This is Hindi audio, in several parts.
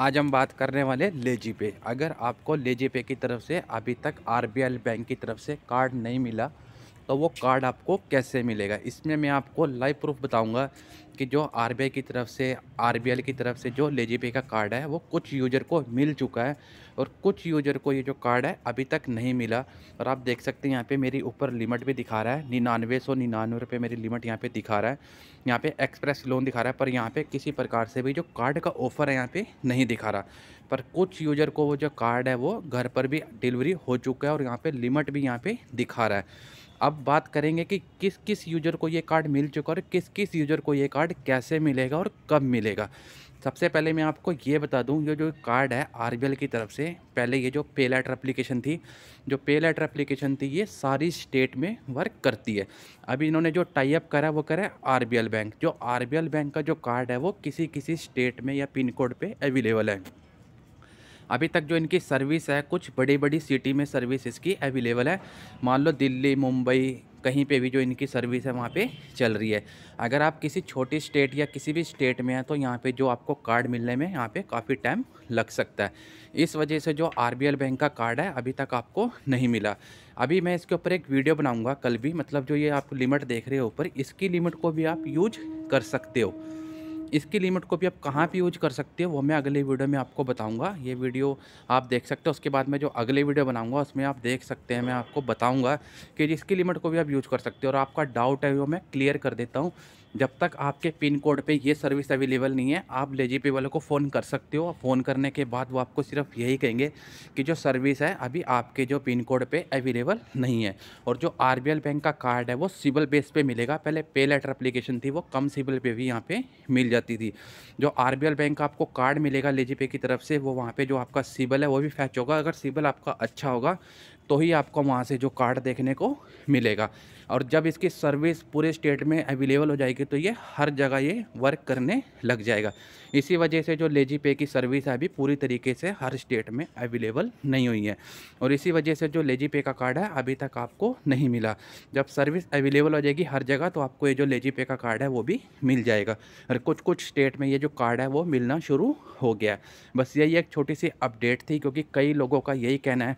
आज हम बात करने वाले लेजी पे अगर आपको लेजी पे की तरफ से अभी तक आरबीएल बैंक की तरफ से कार्ड नहीं मिला तो वो कार्ड आपको कैसे मिलेगा इसमें मैं आपको लाइव प्रूफ बताऊंगा कि जो आर की तरफ से आर की तरफ से जो लेजी पे का कार्ड है वो कुछ यूजर को मिल चुका है और कुछ यूजर को ये जो कार्ड है अभी तक नहीं मिला और आप देख सकते हैं यहाँ पे मेरी ऊपर लिमिट भी दिखा रहा है निन्यानवे सौ निन्यानवे रुपये मेरी लिमिट यहाँ पे दिखा रहा है यहाँ पे एक्सप्रेस लोन दिखा रहा है पर यहाँ पे किसी प्रकार से भी जो कार्ड का ऑफ़र है यहाँ पे नहीं दिखा रहा पर कुछ यूजर को वो जो कार्ड है वो घर पर भी डिलीवरी हो चुका है और यहाँ पर लिमिट भी यहाँ पर दिखा रहा है अब बात करेंगे कि किस किस यूजर को ये कार्ड मिल चुका और किस किस यूजर को ये कार्ड कैसे मिलेगा और कब मिलेगा सबसे पहले मैं आपको ये बता दूं ये जो कार्ड है आर की तरफ से पहले ये जो पे लेटर एप्लीकेशन थी जो पे लेटर अप्लीकेशन थी ये सारी स्टेट में वर्क करती है अभी इन्होंने जो टाई अप करा वो करा आर बैंक जो आर बैंक का जो कार्ड है वो किसी किसी स्टेट में या पिन कोड पर अवेलेबल है अभी तक जो इनकी सर्विस है कुछ बड़ी बड़ी सिटी में सर्विस इसकी अवेलेबल है मान लो दिल्ली मुंबई कहीं पे भी जो इनकी सर्विस है वहाँ पे चल रही है अगर आप किसी छोटी स्टेट या किसी भी स्टेट में हैं तो यहाँ पे जो आपको कार्ड मिलने में यहाँ पे काफ़ी टाइम लग सकता है इस वजह से जो आर बैंक का कार्ड है अभी तक आपको नहीं मिला अभी मैं इसके ऊपर एक वीडियो बनाऊँगा कल भी मतलब जो ये आप लिमिट देख रहे हो ऊपर इसकी लिमिट को भी आप यूज कर सकते हो इसकी लिमिट को भी आप कहाँ पे यूज कर सकते हो वो मैं अगले वीडियो में आपको बताऊंगा ये वीडियो आप देख सकते हो उसके बाद मैं जो अगले वीडियो बनाऊंगा उसमें आप देख सकते हैं मैं आपको बताऊंगा कि जिसकी लिमिट को भी आप यूज कर सकते हो और आपका डाउट है वो मैं क्लियर कर देता हूँ जब तक आपके पिन कोड पे ये सर्विस अवेलेबल नहीं है आप लेजी पे वाले को फ़ोन कर सकते हो फ़ोन करने के बाद वो आपको सिर्फ यही कहेंगे कि जो सर्विस है अभी आपके जो पिन कोड पे अवेलेबल नहीं है और जो आर बैंक का कार्ड है वो सिविल बेस पे मिलेगा पहले पे लेटर अप्लीकेशन थी वो कम सिविल पे भी यहाँ पर मिल जाती थी जो आर बैंक का आपको कार्ड मिलेगा लेजी पे की तरफ से वो वहाँ पर जो आपका सिविल है वो भी फैच होगा अगर सिविल आपका अच्छा होगा तो ही आपको वहाँ से जो कार्ड देखने को मिलेगा और जब इसकी सर्विस पूरे स्टेट में अवेलेबल हो जाएगी तो ये हर जगह ये वर्क करने लग जाएगा इसी वजह से जो लेजी पे की सर्विस है अभी पूरी तरीके से हर स्टेट में अवेलेबल नहीं हुई है और इसी वजह से जो लेजी पे का कार्ड है अभी तक आपको नहीं मिला जब सर्विस अवेलेबल हो जाएगी हर जगह तो आपको ये जो लेजी पे का कार्ड है वो भी मिल जाएगा और कुछ कुछ स्टेट में ये जो कार्ड है वो मिलना शुरू हो गया है बस यही एक छोटी सी अपडेट थी क्योंकि कई लोगों का यही कहना है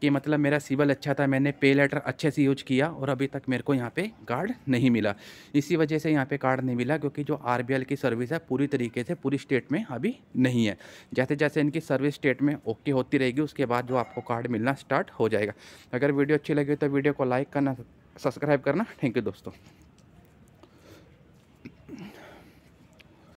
कि मतलब मेरा सिविल अच्छा था मैंने पे लेटर अच्छे से यूज किया और अभी तक मेरे को यहाँ पे कार्ड नहीं मिला इसी वजह से यहाँ पे कार्ड नहीं मिला क्योंकि जो आर की सर्विस है पूरी तरीके से पूरी स्टेट में अभी नहीं है जैसे जैसे इनकी सर्विस स्टेट में ओके होती रहेगी उसके बाद जो आपको कार्ड मिलना स्टार्ट हो जाएगा अगर वीडियो अच्छी लगी तो वीडियो को लाइक करना सब्सक्राइब करना थैंक यू दोस्तों